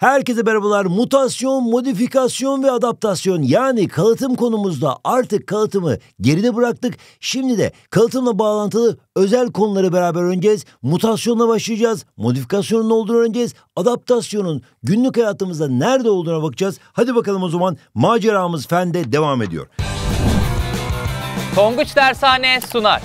Herkese merhabalar. Mutasyon, modifikasyon ve adaptasyon yani kalıtım konumuzda artık kalıtımı geride bıraktık. Şimdi de kalıtımla bağlantılı özel konuları beraber öğreneceğiz. Mutasyonla başlayacağız. Modifikasyonun ne olduğunu öğreneceğiz. Adaptasyonun günlük hayatımızda nerede olduğuna bakacağız. Hadi bakalım o zaman maceramız fende devam ediyor. Tonguç Dershane sunar.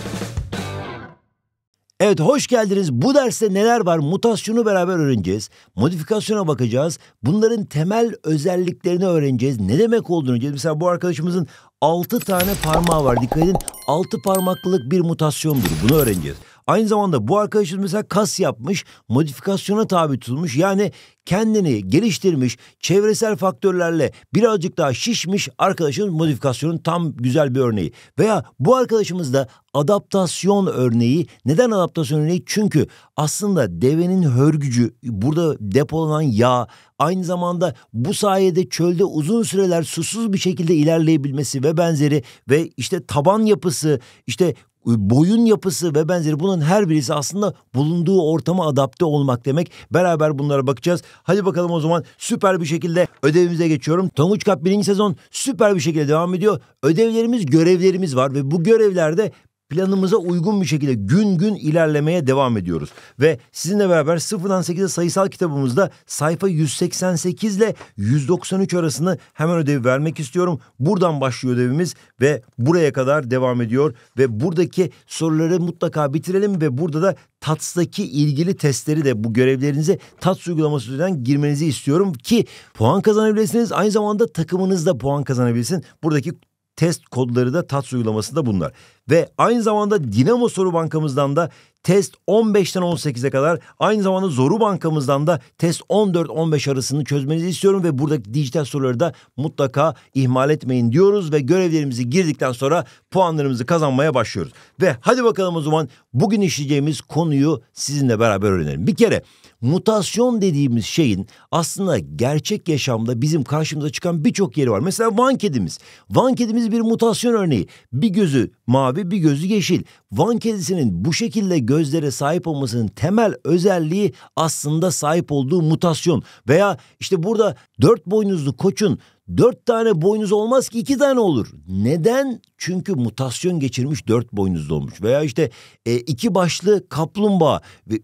Evet hoş geldiniz. Bu derste neler var? Mutasyonu beraber öğreneceğiz. Modifikasyona bakacağız. Bunların temel özelliklerini öğreneceğiz. Ne demek olduğunu öğreneceğiz. Mesela bu arkadaşımızın 6 tane parmağı var. Dikkat edin 6 parmaklılık bir mutasyondur. Bunu öğreneceğiz. Aynı zamanda bu arkadaşımız mesela kas yapmış, modifikasyona tabi tutulmuş. Yani kendini geliştirmiş, çevresel faktörlerle birazcık daha şişmiş arkadaşımız modifikasyonun tam güzel bir örneği. Veya bu arkadaşımız da adaptasyon örneği. Neden adaptasyon örneği? Çünkü aslında devenin hörgücü, burada depolanan yağ, aynı zamanda bu sayede çölde uzun süreler susuz bir şekilde ilerleyebilmesi ve benzeri ve işte taban yapısı, işte boyun yapısı ve benzeri bunun her birisi aslında bulunduğu ortama adapte olmak demek. Beraber bunlara bakacağız. Hadi bakalım o zaman süper bir şekilde ödevimize geçiyorum. Tonguç Kap birinci sezon süper bir şekilde devam ediyor. Ödevlerimiz, görevlerimiz var ve bu görevlerde planımıza uygun bir şekilde gün gün ilerlemeye devam ediyoruz. Ve sizinle beraber sıfırdan 8'e sayısal kitabımızda sayfa 188 ile 193 arasını hemen ödevi vermek istiyorum. Buradan başlıyor ödevimiz ve buraya kadar devam ediyor. Ve buradaki soruları mutlaka bitirelim ve burada da TATS'daki ilgili testleri de bu görevlerinize TATS uygulaması üzerinden girmenizi istiyorum ki puan kazanabilirsiniz. Aynı zamanda takımınız da puan kazanabilsin. Buradaki test kodları da TATS uygulamasında bunlar ve aynı zamanda Dinamo Soru Bankamızdan da test 15'ten 18'e kadar aynı zamanda Zoru Bankamızdan da test 14-15 arasını çözmenizi istiyorum ve buradaki dijital soruları da mutlaka ihmal etmeyin diyoruz ve görevlerimizi girdikten sonra puanlarımızı kazanmaya başlıyoruz. Ve hadi bakalım o zaman bugün işleyeceğimiz konuyu sizinle beraber öğrenelim. Bir kere mutasyon dediğimiz şeyin aslında gerçek yaşamda bizim karşımıza çıkan birçok yeri var. Mesela Van kedimiz. Van kedimiz bir mutasyon örneği. Bir gözü mavi bir gözü yeşil. Van kedisinin bu şekilde gözlere sahip olmasının temel özelliği aslında sahip olduğu mutasyon. Veya işte burada dört boynuzlu koçun Dört tane boynuz olmaz ki iki tane olur. Neden? Çünkü mutasyon geçirmiş dört boynuzlu olmuş. Veya işte e, iki başlı kaplumbağa.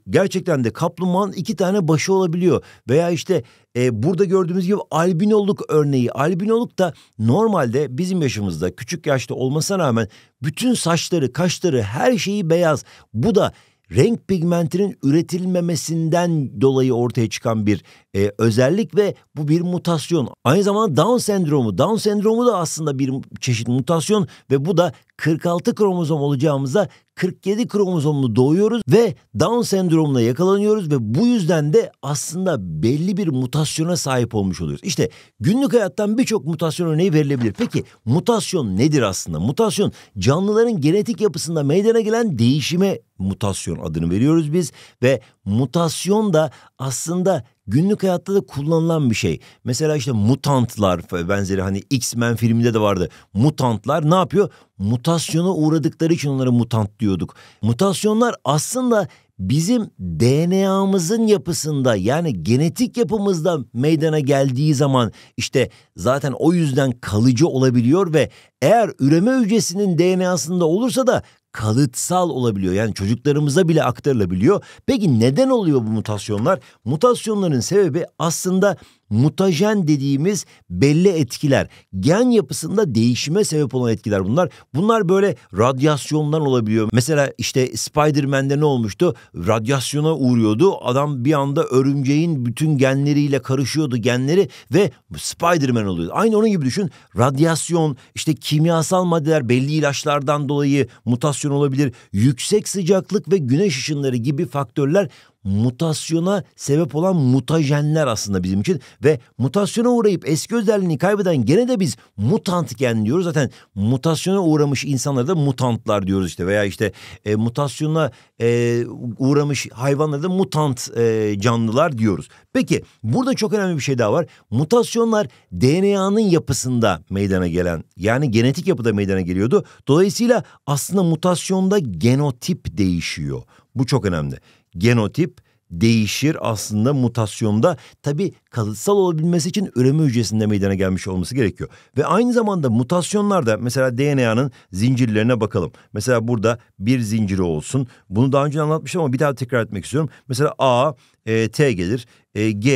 Gerçekten de kaplumbağanın iki tane başı olabiliyor. Veya işte e, burada gördüğümüz gibi albinoluk örneği. Albinoluk da normalde bizim yaşımızda küçük yaşta olmasına rağmen bütün saçları, kaşları, her şeyi beyaz. Bu da renk pigmentinin üretilmemesinden dolayı ortaya çıkan bir e, özellik ve bu bir mutasyon. Aynı zamanda Down sendromu. Down sendromu da aslında bir çeşit mutasyon ve bu da 46 kromozom olacağımıza 47 kromozomlu doğuyoruz ve Down sendromuna yakalanıyoruz ve bu yüzden de aslında belli bir mutasyona sahip olmuş oluyoruz. İşte günlük hayattan birçok mutasyon örneği verilebilir. Peki mutasyon nedir aslında? Mutasyon canlıların genetik yapısında meydana gelen değişime mutasyon adını veriyoruz biz ve mutasyon da aslında günlük hayatta da kullanılan bir şey. Mesela işte mutantlar benzeri hani X-Men filminde de vardı. Mutantlar ne yapıyor? Mutasyona uğradıkları için onlara mutant diyorduk. Mutasyonlar aslında bizim DNA'mızın yapısında yani genetik yapımızda meydana geldiği zaman işte zaten o yüzden kalıcı olabiliyor ve eğer üreme hücresinin DNA'sında olursa da kalıtsal olabiliyor. Yani çocuklarımıza bile aktarılabiliyor. Peki neden oluyor bu mutasyonlar? Mutasyonların sebebi aslında mutajen dediğimiz belli etkiler, gen yapısında değişime sebep olan etkiler bunlar. Bunlar böyle radyasyondan olabiliyor. Mesela işte Spider-Man'de ne olmuştu? Radyasyona uğruyordu. Adam bir anda örümceğin bütün genleriyle karışıyordu genleri ve Spider-Man oluyordu. Aynı onun gibi düşün. Radyasyon, işte kimyasal maddeler belli ilaçlardan dolayı mutasyon olabilir. Yüksek sıcaklık ve güneş ışınları gibi faktörler mutasyona sebep olan mutajenler aslında bizim için ve mutasyona uğrayıp eski özelliğini kaybeden gene de biz mutant gen diyoruz. Zaten mutasyona uğramış insanlara da mutantlar diyoruz işte veya işte e, mutasyona e, uğramış hayvanlara da mutant e, canlılar diyoruz. Peki burada çok önemli bir şey daha var. Mutasyonlar DNA'nın yapısında meydana gelen yani genetik yapıda meydana geliyordu. Dolayısıyla aslında mutasyonda genotip değişiyor. Bu çok önemli genotip değişir aslında mutasyonda. Tabi kalıtsal olabilmesi için üreme hücresinde meydana gelmiş olması gerekiyor. Ve aynı zamanda mutasyonlarda mesela DNA'nın zincirlerine bakalım. Mesela burada bir zinciri olsun. Bunu daha önce anlatmıştım ama bir daha tekrar etmek istiyorum. Mesela A, e, T gelir. E, G,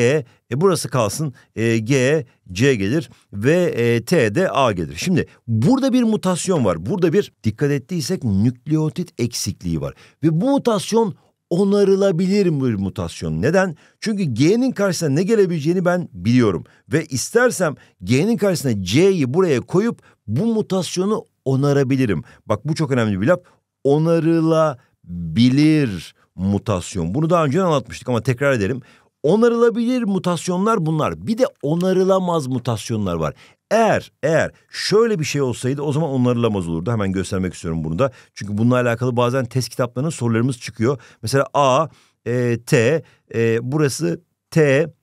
e, burası kalsın. E, G, C gelir ve e, T de A gelir. Şimdi burada bir mutasyon var. Burada bir dikkat ettiysek nükleotit eksikliği var. Ve bu mutasyon onarılabilir bir mutasyon. Neden? Çünkü G'nin karşısına ne gelebileceğini ben biliyorum. Ve istersem G'nin karşısına C'yi buraya koyup bu mutasyonu onarabilirim. Bak bu çok önemli bir laf. Onarılabilir mutasyon. Bunu daha önce anlatmıştık ama tekrar edelim. Onarılabilir mutasyonlar bunlar. Bir de onarılamaz mutasyonlar var. Eğer eğer şöyle bir şey olsaydı o zaman onarılamaz olurdu. Hemen göstermek istiyorum bunu da. Çünkü bununla alakalı bazen test kitaplarının sorularımız çıkıyor. Mesela A, e, T, e, burası T,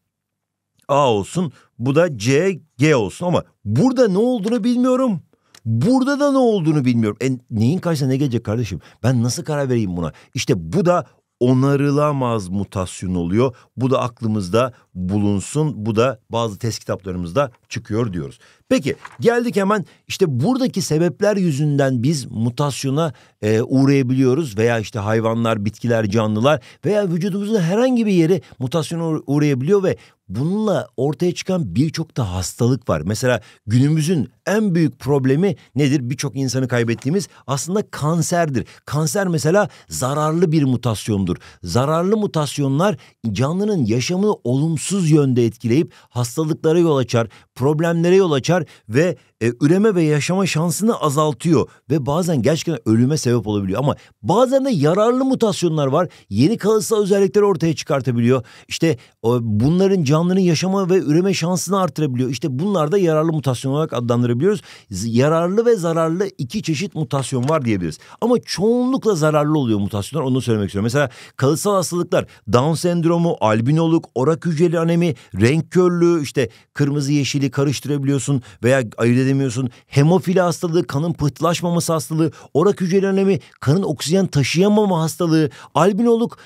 A olsun. Bu da C, G olsun. Ama burada ne olduğunu bilmiyorum. Burada da ne olduğunu bilmiyorum. E, neyin karşısına ne gelecek kardeşim? Ben nasıl karar vereyim buna? İşte bu da onarılamaz mutasyon oluyor. Bu da aklımızda bulunsun. Bu da bazı test kitaplarımızda çıkıyor diyoruz. Peki geldik hemen işte buradaki sebepler yüzünden biz mutasyona e, uğrayabiliyoruz veya işte hayvanlar, bitkiler, canlılar veya vücudumuzun herhangi bir yeri mutasyona uğrayabiliyor ve bununla ortaya çıkan birçok da hastalık var. Mesela günümüzün en büyük problemi nedir? Birçok insanı kaybettiğimiz aslında kanserdir. Kanser mesela zararlı bir mutasyondur. Zararlı mutasyonlar canlının yaşamını olumsuz yönde etkileyip hastalıklara yol açar, problemlere yol açar ve e, üreme ve yaşama şansını azaltıyor ve bazen gerçekten ölüme sebep olabiliyor. Ama bazen de yararlı mutasyonlar var. Yeni kalıtsal özellikleri ortaya çıkartabiliyor. İşte o, bunların canlının yaşama ve üreme şansını artırabiliyor. İşte bunlar da yararlı mutasyon olarak adlandırabiliyoruz. Yararlı ve zararlı iki çeşit mutasyon var diyebiliriz. Ama çoğunlukla zararlı oluyor mutasyonlar onu söylemek istiyorum. Mesela kalıtsal hastalıklar Down sendromu, albinoluk, orak hücreli anemi, renk körlüğü işte kırmızı yeşili karıştırabiliyorsun veya ayırt edemiyorsun. Hemofili hastalığı, kanın pıhtılaşmaması hastalığı, orak hücre önemi, kanın oksijen taşıyamama hastalığı, albinoluk,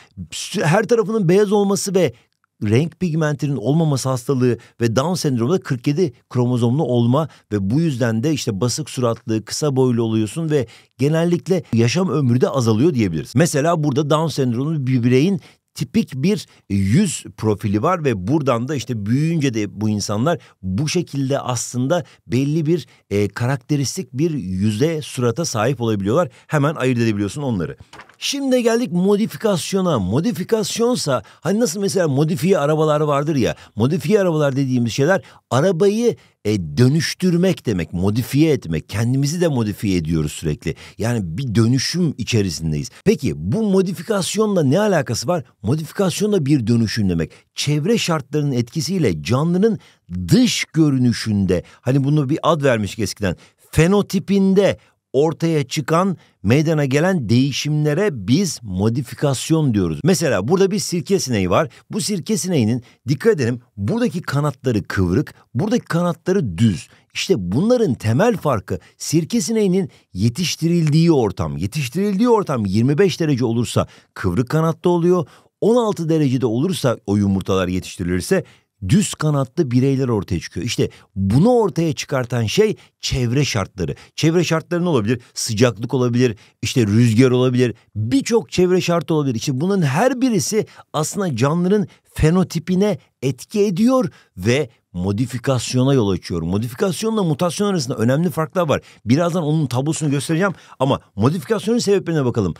her tarafının beyaz olması ve renk pigmentinin olmaması hastalığı ve Down sendromunda 47 kromozomlu olma ve bu yüzden de işte basık suratlı, kısa boylu oluyorsun ve genellikle yaşam ömrü de azalıyor diyebiliriz. Mesela burada Down sendromu bir bireyin tipik bir yüz profili var ve buradan da işte büyüyünce de bu insanlar bu şekilde aslında belli bir e, karakteristik bir yüze surata sahip olabiliyorlar. Hemen ayırt edebiliyorsun onları. Şimdi geldik modifikasyona. Modifikasyonsa hani nasıl mesela modifiye arabalar vardır ya. Modifiye arabalar dediğimiz şeyler arabayı e, dönüştürmek demek, modifiye etmek. Kendimizi de modifiye ediyoruz sürekli. Yani bir dönüşüm içerisindeyiz. Peki bu modifikasyonla ne alakası var? Modifikasyonla bir dönüşüm demek. Çevre şartlarının etkisiyle canlının dış görünüşünde hani bunu bir ad vermiş eskiden fenotipinde ortaya çıkan, meydana gelen değişimlere biz modifikasyon diyoruz. Mesela burada bir sirke sineği var. Bu sirke sineğinin dikkat edelim buradaki kanatları kıvrık, buradaki kanatları düz. İşte bunların temel farkı sirke sineğinin yetiştirildiği ortam. Yetiştirildiği ortam 25 derece olursa kıvrık kanatta oluyor. 16 derecede olursa o yumurtalar yetiştirilirse düz kanatlı bireyler ortaya çıkıyor. İşte bunu ortaya çıkartan şey çevre şartları. Çevre şartları ne olabilir? Sıcaklık olabilir, işte rüzgar olabilir, birçok çevre şartı olabilir. İşte bunun her birisi aslında canlıların fenotipine etki ediyor ve modifikasyona yol açıyor. Modifikasyonla mutasyon arasında önemli farklar var. Birazdan onun tablosunu göstereceğim ama modifikasyonun sebeplerine bakalım.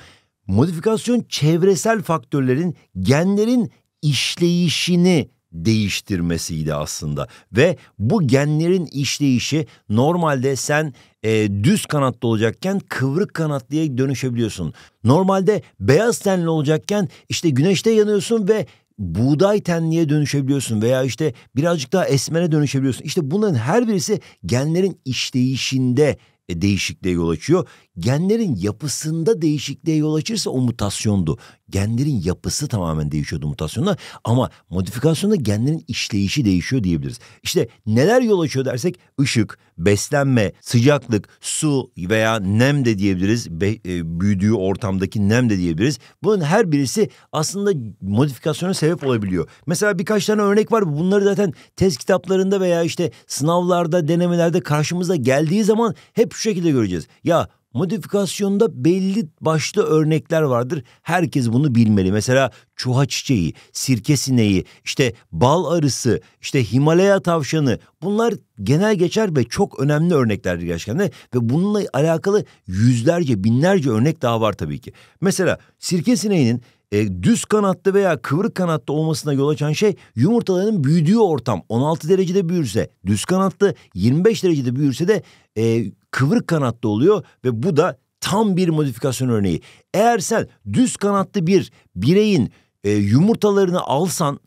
Modifikasyon çevresel faktörlerin, genlerin işleyişini değiştirmesiydi aslında. Ve bu genlerin işleyişi normalde sen e, düz kanatlı olacakken kıvrık kanatlıya dönüşebiliyorsun. Normalde beyaz tenli olacakken işte güneşte yanıyorsun ve buğday tenliye dönüşebiliyorsun veya işte birazcık daha esmere dönüşebiliyorsun. İşte bunların her birisi genlerin işleyişinde e, değişikliğe yol açıyor genlerin yapısında değişikliğe yol açırsa o mutasyondu. Genlerin yapısı tamamen değişiyordu mutasyonla ama modifikasyonda genlerin işleyişi değişiyor diyebiliriz. İşte neler yol açıyor dersek ışık, beslenme, sıcaklık, su veya nem de diyebiliriz. Be, e, büyüdüğü ortamdaki nem de diyebiliriz. Bunun her birisi aslında modifikasyona sebep olabiliyor. Mesela birkaç tane örnek var. Bunları zaten test kitaplarında veya işte sınavlarda, denemelerde karşımıza geldiği zaman hep şu şekilde göreceğiz. Ya Modifikasyonda belli başlı örnekler vardır. Herkes bunu bilmeli. Mesela çuha çiçeği, sirke sineği, işte bal arısı, işte Himalaya tavşanı. Bunlar genel geçer ve çok önemli örneklerdir gerçekten de. Ve bununla alakalı yüzlerce, binlerce örnek daha var tabii ki. Mesela sirke sineğinin e, düz kanatlı veya kıvrık kanatlı olmasına yol açan şey yumurtaların büyüdüğü ortam. 16 derecede büyürse düz kanatlı, 25 derecede büyürse de e, kıvrık kanatlı oluyor ve bu da tam bir modifikasyon örneği. Eğer sen düz kanatlı bir bireyin e, yumurtalarını alsan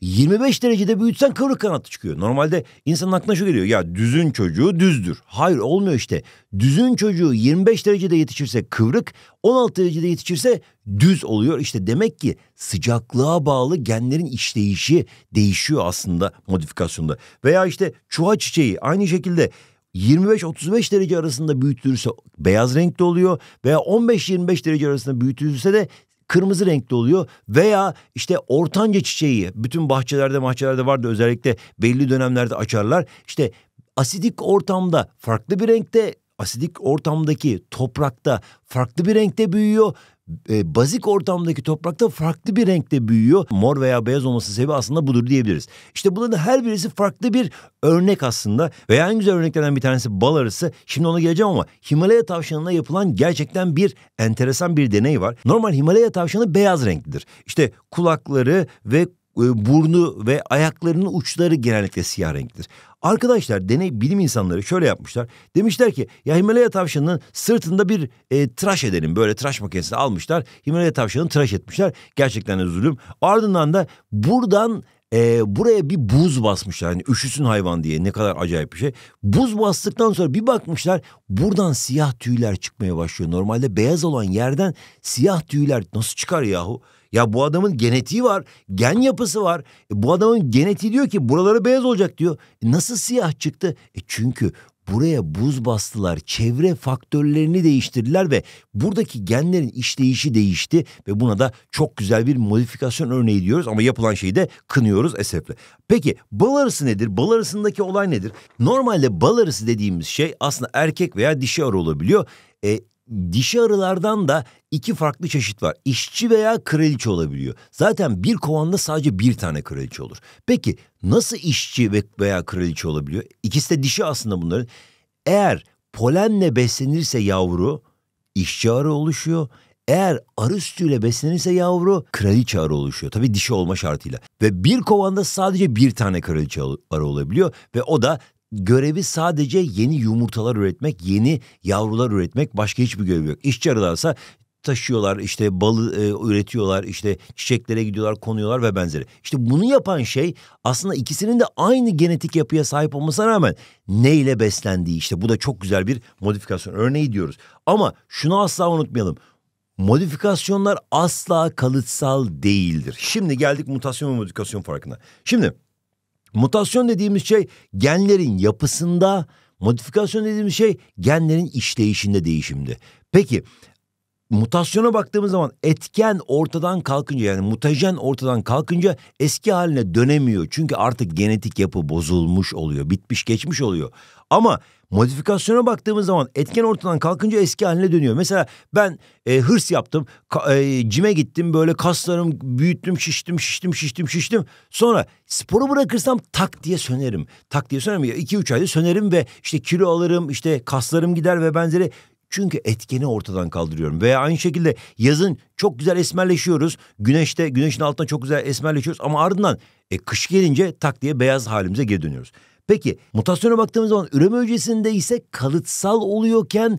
25 derecede büyütsen kıvrık kanatlı çıkıyor. Normalde insanın aklına şu geliyor ya düzün çocuğu düzdür. Hayır olmuyor işte. Düzün çocuğu 25 derecede yetişirse kıvrık 16 derecede yetişirse düz oluyor. İşte demek ki sıcaklığa bağlı genlerin işleyişi değişiyor aslında modifikasyonda. Veya işte çuha çiçeği aynı şekilde 25-35 derece arasında büyütülürse beyaz renkte oluyor veya 15-25 derece arasında büyütülürse de kırmızı renkli oluyor veya işte ortanca çiçeği bütün bahçelerde mahçelerde vardı özellikle belli dönemlerde açarlar. İşte asidik ortamda farklı bir renkte asidik ortamdaki toprakta farklı bir renkte büyüyor e, bazik ortamdaki toprakta farklı bir renkte büyüyor. Mor veya beyaz olması sebebi aslında budur diyebiliriz. İşte bunların her birisi farklı bir örnek aslında. Veya en güzel örneklerden bir tanesi bal arısı. Şimdi ona geleceğim ama Himalaya tavşanına yapılan gerçekten bir enteresan bir deney var. Normal Himalaya tavşanı beyaz renklidir. İşte kulakları ve e, burnu ve ayaklarının uçları genellikle siyah renktir. Arkadaşlar deney bilim insanları şöyle yapmışlar. Demişler ki ya Himalaya tavşanının sırtında bir e, tıraş edelim. Böyle tıraş makinesini almışlar. Himalaya tavşanını tıraş etmişler. Gerçekten de Ardından da buradan e, buraya bir buz basmışlar. Hani üşüsün hayvan diye ne kadar acayip bir şey. Buz bastıktan sonra bir bakmışlar buradan siyah tüyler çıkmaya başlıyor. Normalde beyaz olan yerden siyah tüyler nasıl çıkar yahu? Ya bu adamın genetiği var, gen yapısı var. E, bu adamın genetiği diyor ki buraları beyaz olacak diyor. E, nasıl siyah çıktı? E, çünkü buraya buz bastılar, çevre faktörlerini değiştirdiler ve buradaki genlerin işleyişi değişti ve buna da çok güzel bir modifikasyon örneği diyoruz ama yapılan şeyi de kınıyoruz esefle. Peki bal arısı nedir? Bal arısındaki olay nedir? Normalde bal arısı dediğimiz şey aslında erkek veya dişi arı olabiliyor. E, dişi arılardan da iki farklı çeşit var. İşçi veya kraliçe olabiliyor. Zaten bir kovanda sadece bir tane kraliçe olur. Peki nasıl işçi veya kraliçe olabiliyor? İkisi de dişi aslında bunların. Eğer polenle beslenirse yavru işçi arı oluşuyor. Eğer arı sütüyle beslenirse yavru kraliçe arı oluşuyor. Tabii dişi olma şartıyla. Ve bir kovanda sadece bir tane kraliçe arı olabiliyor. Ve o da görevi sadece yeni yumurtalar üretmek, yeni yavrular üretmek başka hiçbir görevi yok. İşçi arılarsa taşıyorlar işte balı e, üretiyorlar işte çiçeklere gidiyorlar konuyorlar ve benzeri. İşte bunu yapan şey aslında ikisinin de aynı genetik yapıya sahip olmasına rağmen neyle beslendiği işte bu da çok güzel bir modifikasyon örneği diyoruz. Ama şunu asla unutmayalım modifikasyonlar asla kalıtsal değildir. Şimdi geldik mutasyon ve modifikasyon farkına. Şimdi Mutasyon dediğimiz şey genlerin yapısında, modifikasyon dediğimiz şey genlerin işleyişinde değişimdi. Peki mutasyona baktığımız zaman etken ortadan kalkınca yani mutajen ortadan kalkınca eski haline dönemiyor. Çünkü artık genetik yapı bozulmuş oluyor, bitmiş geçmiş oluyor. Ama Modifikasyona baktığımız zaman etken ortadan kalkınca eski haline dönüyor. Mesela ben e, hırs yaptım. Ka, e, cime gittim böyle kaslarım büyüttüm şiştim şiştim şiştim şiştim. Sonra sporu bırakırsam tak diye sönerim. Tak diye sönerim. 2-3 ayda sönerim ve işte kilo alırım işte kaslarım gider ve benzeri. Çünkü etkeni ortadan kaldırıyorum. Veya aynı şekilde yazın çok güzel esmerleşiyoruz. Güneşte, güneşin altında çok güzel esmerleşiyoruz. Ama ardından e, kış gelince tak diye beyaz halimize geri dönüyoruz. Peki mutasyona baktığımız zaman üreme hücresinde ise kalıtsal oluyorken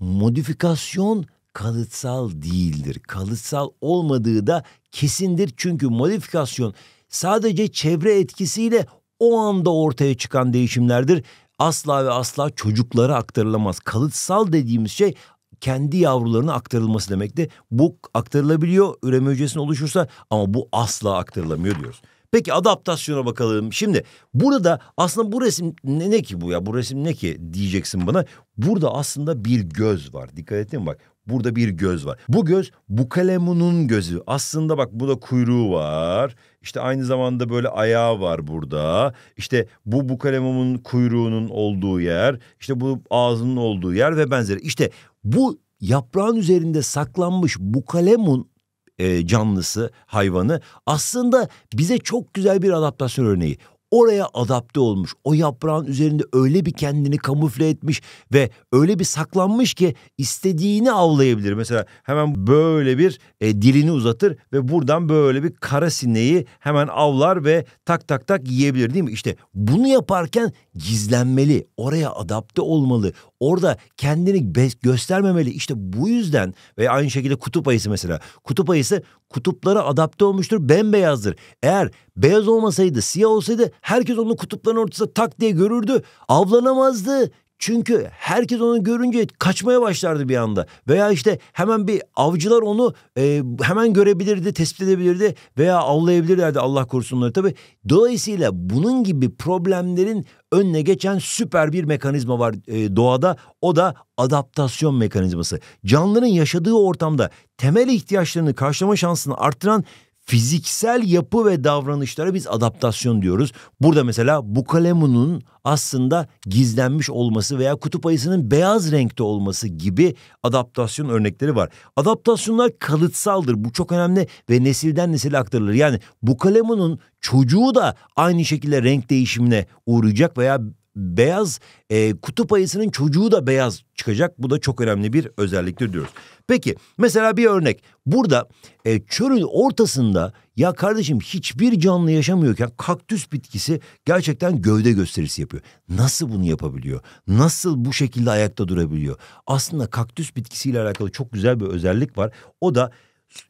modifikasyon kalıtsal değildir. Kalıtsal olmadığı da kesindir çünkü modifikasyon sadece çevre etkisiyle o anda ortaya çıkan değişimlerdir. Asla ve asla çocuklara aktarılamaz. Kalıtsal dediğimiz şey kendi yavrularına aktarılması demekti. Bu aktarılabiliyor üreme hücresine oluşursa ama bu asla aktarılamıyor diyoruz. Peki adaptasyona bakalım. Şimdi burada aslında bu resim ne, ne ki bu ya? Bu resim ne ki diyeceksin bana. Burada aslında bir göz var. Dikkat ettin bak. Burada bir göz var. Bu göz bu kalemunun gözü. Aslında bak burada kuyruğu var. İşte aynı zamanda böyle ayağı var burada. İşte bu bu kalemumun kuyruğunun olduğu yer. İşte bu ağzının olduğu yer ve benzeri. İşte bu yaprağın üzerinde saklanmış bu kalemun e, canlısı, hayvanı aslında bize çok güzel bir adaptasyon örneği oraya adapte olmuş. O yaprağın üzerinde öyle bir kendini kamufle etmiş ve öyle bir saklanmış ki istediğini avlayabilir. Mesela hemen böyle bir e, dilini uzatır ve buradan böyle bir kara sineği hemen avlar ve tak tak tak yiyebilir değil mi? İşte bunu yaparken gizlenmeli, oraya adapte olmalı, orada kendini göstermemeli. İşte bu yüzden ve aynı şekilde kutup ayısı mesela. Kutup ayısı kutuplara adapte olmuştur, bembeyazdır. Eğer Beyaz olmasaydı, siyah olsaydı herkes onu kutupların ortasında tak diye görürdü. Avlanamazdı. Çünkü herkes onu görünce kaçmaya başlardı bir anda. Veya işte hemen bir avcılar onu e, hemen görebilirdi, tespit edebilirdi veya avlayabilirlerdi Allah korusunları. tabii. Dolayısıyla bunun gibi problemlerin önüne geçen süper bir mekanizma var e, doğada. O da adaptasyon mekanizması. Canlının yaşadığı ortamda temel ihtiyaçlarını karşılama şansını arttıran fiziksel yapı ve davranışlara biz adaptasyon diyoruz. Burada mesela bu kalemunun aslında gizlenmiş olması veya kutup ayısının beyaz renkte olması gibi adaptasyon örnekleri var. Adaptasyonlar kalıtsaldır. Bu çok önemli ve nesilden nesile aktarılır. Yani bu kalemunun çocuğu da aynı şekilde renk değişimine uğrayacak veya beyaz e, kutup ayısının çocuğu da beyaz çıkacak. Bu da çok önemli bir özelliktir diyoruz. Peki mesela bir örnek. Burada e, çölün ortasında ya kardeşim hiçbir canlı yaşamıyorken kaktüs bitkisi gerçekten gövde gösterisi yapıyor. Nasıl bunu yapabiliyor? Nasıl bu şekilde ayakta durabiliyor? Aslında kaktüs bitkisiyle alakalı çok güzel bir özellik var. O da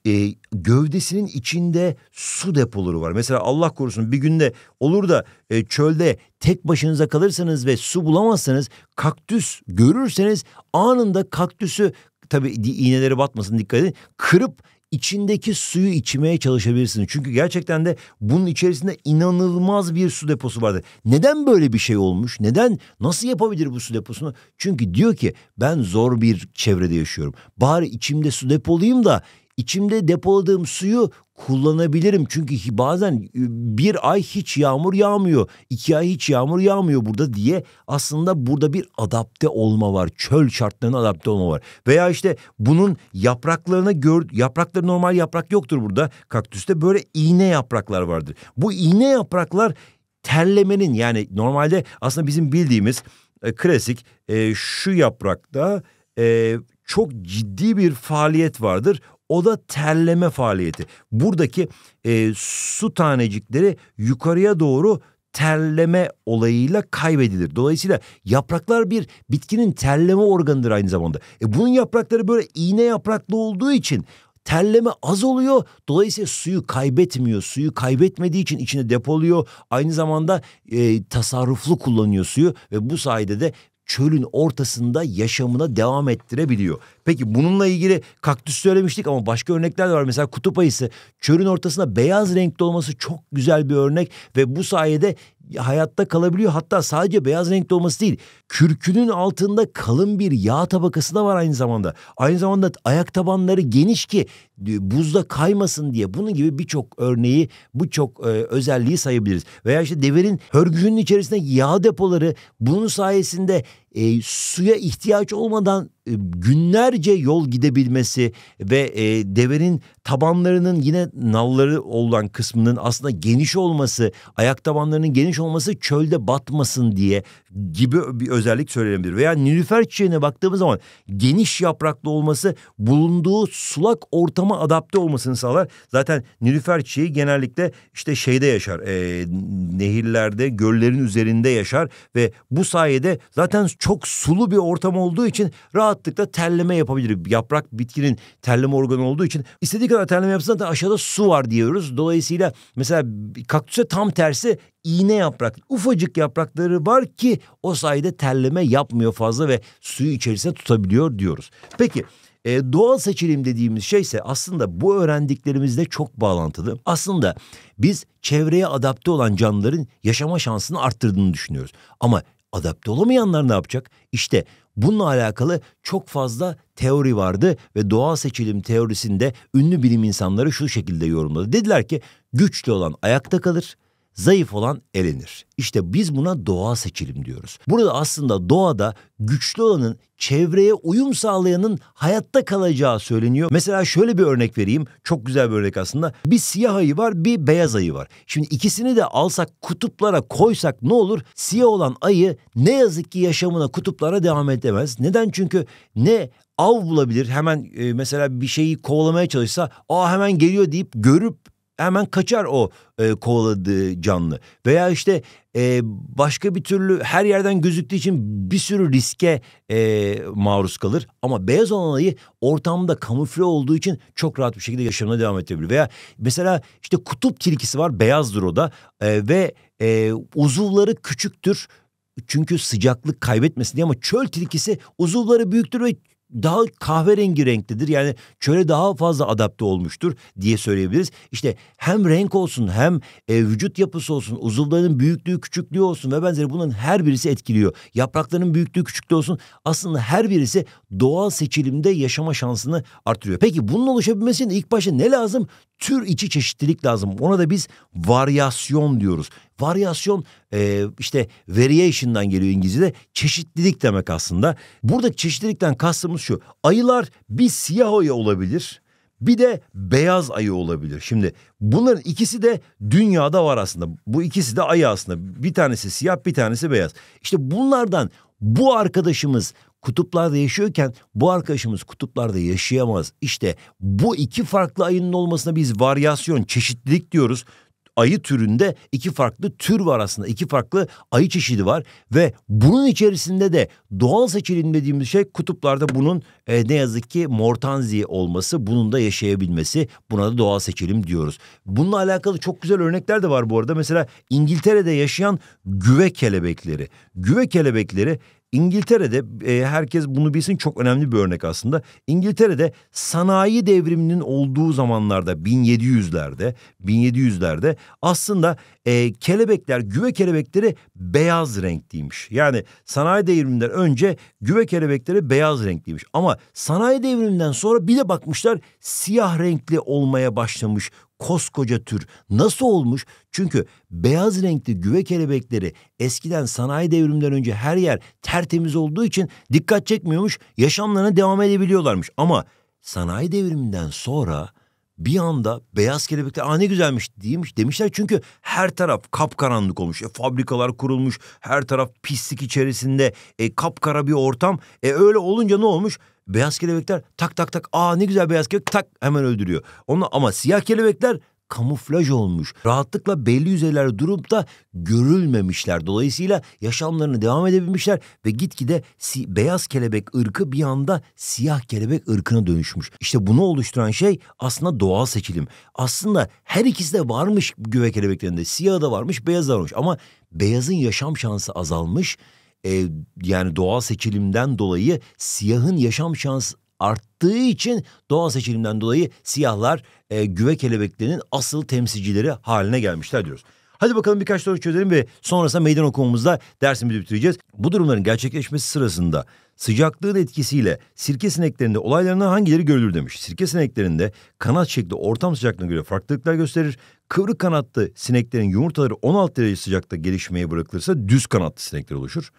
e, gövdesinin içinde su depoları var. Mesela Allah korusun bir günde olur da e, çölde tek başınıza kalırsanız ve su bulamazsanız kaktüs görürseniz anında kaktüsü tabii iğneleri batmasın dikkat edin kırıp içindeki suyu içmeye çalışabilirsiniz. Çünkü gerçekten de bunun içerisinde inanılmaz bir su deposu vardı. Neden böyle bir şey olmuş? Neden? Nasıl yapabilir bu su deposunu? Çünkü diyor ki ben zor bir çevrede yaşıyorum. Bari içimde su depolayayım da içimde depoladığım suyu kullanabilirim. Çünkü bazen e, bir ay hiç yağmur yağmıyor, iki ay hiç yağmur yağmıyor burada diye aslında burada bir adapte olma var. Çöl şartlarına adapte olma var. Veya işte bunun yapraklarına gör, yaprakları normal yaprak yoktur burada. Kaktüste böyle iğne yapraklar vardır. Bu iğne yapraklar terlemenin yani normalde aslında bizim bildiğimiz e, klasik e, şu yaprakta e, çok ciddi bir faaliyet vardır. O da terleme faaliyeti. Buradaki e, su tanecikleri yukarıya doğru terleme olayıyla kaybedilir. Dolayısıyla yapraklar bir bitkinin terleme organıdır aynı zamanda. E bunun yaprakları böyle iğne yapraklı olduğu için terleme az oluyor. Dolayısıyla suyu kaybetmiyor. Suyu kaybetmediği için içine depoluyor. Aynı zamanda e, tasarruflu kullanıyor suyu ve bu sayede de çölün ortasında yaşamına devam ettirebiliyor. Peki bununla ilgili kaktüs söylemiştik ama başka örnekler de var. Mesela kutup ayısı çölün ortasında beyaz renkli olması çok güzel bir örnek ve bu sayede hayatta kalabiliyor. Hatta sadece beyaz renkli olması değil. Kürkünün altında kalın bir yağ tabakası da var aynı zamanda. Aynı zamanda ayak tabanları geniş ki e, buzda kaymasın diye. Bunun gibi birçok örneği, birçok e, özelliği sayabiliriz. Veya işte deverin hörgücünün içerisinde yağ depoları bunun sayesinde e, suya ihtiyaç olmadan e, günlerce yol gidebilmesi ve e, devenin tabanlarının yine nalları olan kısmının aslında geniş olması, ayak tabanlarının geniş olması çölde batmasın diye gibi bir özellik söylenebilir. Veya nilüfer çiçeğine baktığımız zaman geniş yapraklı olması bulunduğu sulak ortama adapte olmasını sağlar. Zaten nilüfer çiçeği genellikle işte şeyde yaşar, e, nehirlerde, göllerin üzerinde yaşar ve bu sayede zaten çok sulu bir ortam olduğu için rahatlıkla terleme yapabilir. Yaprak bitkinin terleme organı olduğu için istediği kadar terleme yapsın da aşağıda su var diyoruz. Dolayısıyla mesela kaktüse tam tersi iğne yaprak, ufacık yaprakları var ki o sayede terleme yapmıyor fazla ve suyu içerisine tutabiliyor diyoruz. Peki e, doğal seçilim dediğimiz şey ise aslında bu öğrendiklerimizle çok bağlantılı. Aslında biz çevreye adapte olan canlıların yaşama şansını arttırdığını düşünüyoruz. Ama adapte olamayanlar ne yapacak? İşte bununla alakalı çok fazla teori vardı ve doğal seçilim teorisinde ünlü bilim insanları şu şekilde yorumladı. Dediler ki güçlü olan ayakta kalır, Zayıf olan elenir. İşte biz buna doğa seçilim diyoruz. Burada aslında doğada güçlü olanın çevreye uyum sağlayanın hayatta kalacağı söyleniyor. Mesela şöyle bir örnek vereyim. Çok güzel bir örnek aslında. Bir siyah ayı var, bir beyaz ayı var. Şimdi ikisini de alsak kutuplara koysak ne olur? Siyah olan ayı ne yazık ki yaşamına kutuplara devam edemez. Neden? Çünkü ne av bulabilir. Hemen e, mesela bir şeyi kovalamaya çalışsa, "Aa hemen geliyor." deyip görüp hemen kaçar o e, kovaladığı canlı. Veya işte e, başka bir türlü her yerden gözüktüğü için bir sürü riske e, maruz kalır. Ama beyaz olan ortamda kamufle olduğu için çok rahat bir şekilde yaşamına devam edebilir. Veya mesela işte kutup tilkisi var beyazdır o da e, ve e, uzuvları küçüktür. Çünkü sıcaklık kaybetmesin diye ama çöl tilkisi uzuvları büyüktür ve daha kahverengi renklidir. Yani çöre daha fazla adapte olmuştur diye söyleyebiliriz. İşte hem renk olsun hem e, vücut yapısı olsun, uzuvların büyüklüğü, küçüklüğü olsun ve benzeri bunların her birisi etkiliyor. Yaprakların büyüklüğü, küçüklüğü olsun. Aslında her birisi doğal seçilimde yaşama şansını artırıyor. Peki bunun oluşabilmesi için ilk başta ne lazım? tür içi çeşitlilik lazım. Ona da biz varyasyon diyoruz. Varyasyon e, işte variation'dan geliyor İngilizce'de. Çeşitlilik demek aslında. Buradaki çeşitlilikten kastımız şu. Ayılar bir siyah ayı olabilir. Bir de beyaz ayı olabilir. Şimdi bunların ikisi de dünyada var aslında. Bu ikisi de ayı aslında. Bir tanesi siyah bir tanesi beyaz. İşte bunlardan bu arkadaşımız kutuplarda yaşıyorken bu arkadaşımız kutuplarda yaşayamaz. İşte bu iki farklı ayının olmasına biz varyasyon, çeşitlilik diyoruz ayı türünde iki farklı tür var aslında. iki farklı ayı çeşidi var ve bunun içerisinde de doğal seçilim dediğimiz şey kutuplarda bunun e, ne yazık ki mortanzi olması, bunun da yaşayabilmesi. Buna da doğal seçilim diyoruz. Bununla alakalı çok güzel örnekler de var bu arada. Mesela İngiltere'de yaşayan güve kelebekleri. Güve kelebekleri İngiltere'de e, herkes bunu bilsin çok önemli bir örnek aslında. İngiltere'de sanayi devriminin olduğu zamanlarda 1700'lerde 1700'lerde aslında e, kelebekler güve kelebekleri beyaz renkliymiş. Yani sanayi devriminden önce güve kelebekleri beyaz renkliymiş ama sanayi devriminden sonra bir de bakmışlar siyah renkli olmaya başlamış koskoca tür nasıl olmuş? Çünkü beyaz renkli güve kelebekleri eskiden sanayi devriminden önce her yer tertemiz olduğu için dikkat çekmiyormuş, yaşamlarına devam edebiliyorlarmış. Ama sanayi devriminden sonra bir anda beyaz kelebekler aa ne güzelmiş demiş, demişler. Çünkü her taraf kapkaranlık olmuş. E, fabrikalar kurulmuş, her taraf pislik içerisinde, e, kapkara bir ortam. E, öyle olunca ne olmuş? Beyaz kelebekler tak tak tak aa ne güzel beyaz kelebek tak hemen öldürüyor. Onu ama siyah kelebekler kamuflaj olmuş. Rahatlıkla belli yüzeylerde durup da görülmemişler. Dolayısıyla yaşamlarını devam edebilmişler ve gitgide si beyaz kelebek ırkı bir anda siyah kelebek ırkına dönüşmüş. İşte bunu oluşturan şey aslında doğal seçilim. Aslında her ikisi de varmış güve kelebeklerinde. Siyah da varmış, beyaz da varmış ama beyazın yaşam şansı azalmış e, yani doğal seçilimden dolayı siyahın yaşam şansı arttığı için doğal seçilimden dolayı siyahlar e, güve kelebeklerinin asıl temsilcileri haline gelmişler diyoruz. Hadi bakalım birkaç soru çözelim ve sonrasında meydan okumamızda dersimizi bitireceğiz. Bu durumların gerçekleşmesi sırasında sıcaklığın etkisiyle sirke sineklerinde olaylarından hangileri görülür demiş. Sirke sineklerinde kanat şekli ortam sıcaklığına göre farklılıklar gösterir. Kıvrık kanatlı sineklerin yumurtaları 16 derece sıcakta gelişmeye bırakılırsa düz kanatlı sinekler oluşur.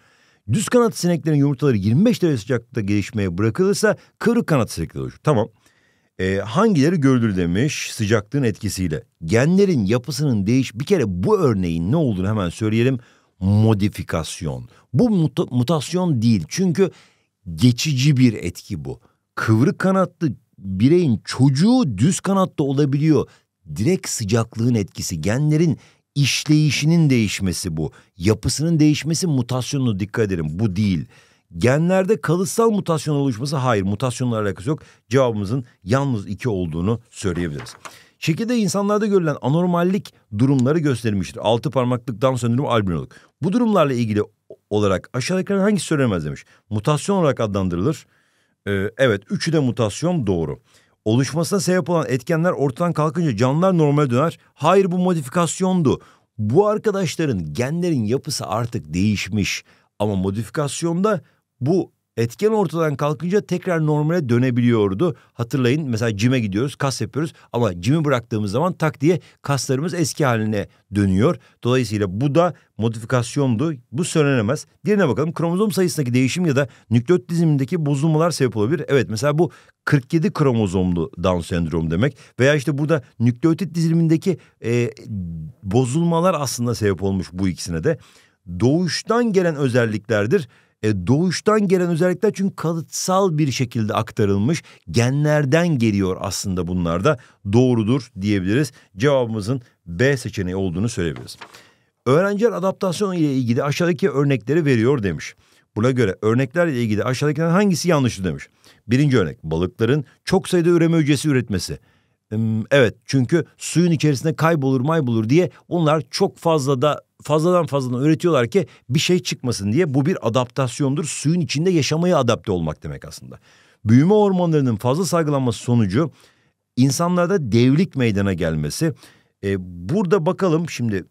Düz kanat sineklerin yumurtaları 25 derece sıcaklıkta gelişmeye bırakılırsa kıvrık kanat sinekleri oluşur. Tamam. Ee, hangileri görülür demiş sıcaklığın etkisiyle. Genlerin yapısının değiş bir kere bu örneğin ne olduğunu hemen söyleyelim. Modifikasyon. Bu mut mutasyon değil çünkü geçici bir etki bu. Kıvrık kanatlı bireyin çocuğu düz kanatlı olabiliyor. Direkt sıcaklığın etkisi genlerin işleyişinin değişmesi bu. Yapısının değişmesi mutasyonu dikkat edelim bu değil. Genlerde kalıtsal mutasyon oluşması hayır mutasyonla alakası yok. Cevabımızın yalnız iki olduğunu söyleyebiliriz. Şekilde insanlarda görülen anormallik durumları göstermiştir. Altı parmaklık Down sendromu albinoluk. Bu durumlarla ilgili olarak aşağıdakilerin hangisi söylenemez demiş. Mutasyon olarak adlandırılır. Ee, evet üçü de mutasyon doğru oluşmasına sebep olan etkenler ortadan kalkınca canlılar normale döner. Hayır bu modifikasyondu. Bu arkadaşların genlerin yapısı artık değişmiş ama modifikasyonda bu Etken ortadan kalkınca tekrar normale dönebiliyordu. Hatırlayın mesela cime gidiyoruz kas yapıyoruz ama cimi bıraktığımız zaman tak diye kaslarımız eski haline dönüyor. Dolayısıyla bu da modifikasyondu. Bu söylenemez. Diğerine bakalım kromozom sayısındaki değişim ya da nükleot dizimindeki bozulmalar sebep olabilir. Evet mesela bu 47 kromozomlu Down sendromu demek veya işte burada nükleotit dizimindeki e, bozulmalar aslında sebep olmuş bu ikisine de. Doğuştan gelen özelliklerdir e, doğuştan gelen özellikler çünkü kalıtsal bir şekilde aktarılmış. Genlerden geliyor aslında bunlar da doğrudur diyebiliriz. Cevabımızın B seçeneği olduğunu söyleyebiliriz. Öğrenciler adaptasyon ile ilgili aşağıdaki örnekleri veriyor demiş. Buna göre örneklerle ilgili aşağıdakilerden hangisi yanlıştır demiş. Birinci örnek balıkların çok sayıda üreme hücresi üretmesi. Evet çünkü suyun içerisinde kaybolur maybolur diye onlar çok fazla da fazladan fazladan öğretiyorlar ki bir şey çıkmasın diye. Bu bir adaptasyondur. Suyun içinde yaşamaya adapte olmak demek aslında. Büyüme hormonlarının fazla salgılanması sonucu insanlarda devlik meydana gelmesi. E, burada bakalım şimdi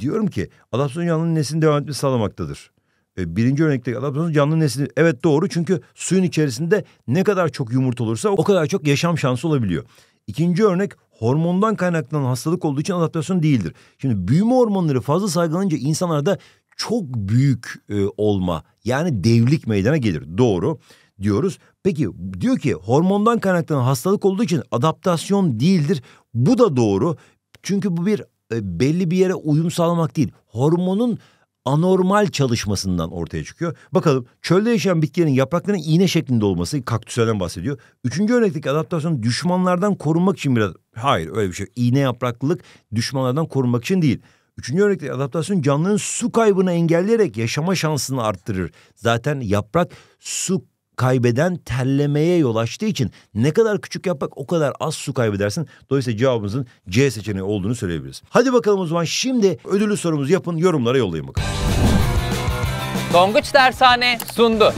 diyorum ki adaptasyon canlı neslini devam etmesi sağlamaktadır. E, birinci örnekte adaptasyon canlı nesli evet doğru çünkü suyun içerisinde ne kadar çok yumurta olursa o kadar çok yaşam şansı olabiliyor. İkinci örnek hormondan kaynaklanan hastalık olduğu için adaptasyon değildir. Şimdi büyüme hormonları fazla salgılanınca insanlarda çok büyük e, olma yani devlik meydana gelir. Doğru diyoruz. Peki diyor ki hormondan kaynaklanan hastalık olduğu için adaptasyon değildir. Bu da doğru. Çünkü bu bir e, belli bir yere uyum sağlamak değil. Hormonun anormal çalışmasından ortaya çıkıyor. Bakalım çölde yaşayan bitkilerin yapraklarının iğne şeklinde olması kaktüslerden bahsediyor. Üçüncü örnekteki adaptasyon düşmanlardan korunmak için biraz... Hayır öyle bir şey. İğne yapraklılık düşmanlardan korunmak için değil. Üçüncü örnekte adaptasyon canlının su kaybını engelleyerek yaşama şansını arttırır. Zaten yaprak su kaybeden terlemeye yol açtığı için ne kadar küçük yapmak o kadar az su kaybedersin. Dolayısıyla cevabımızın C seçeneği olduğunu söyleyebiliriz. Hadi bakalım o zaman şimdi ödüllü sorumuzu yapın yorumlara yollayın bakalım. Tonguç Dershane sundu.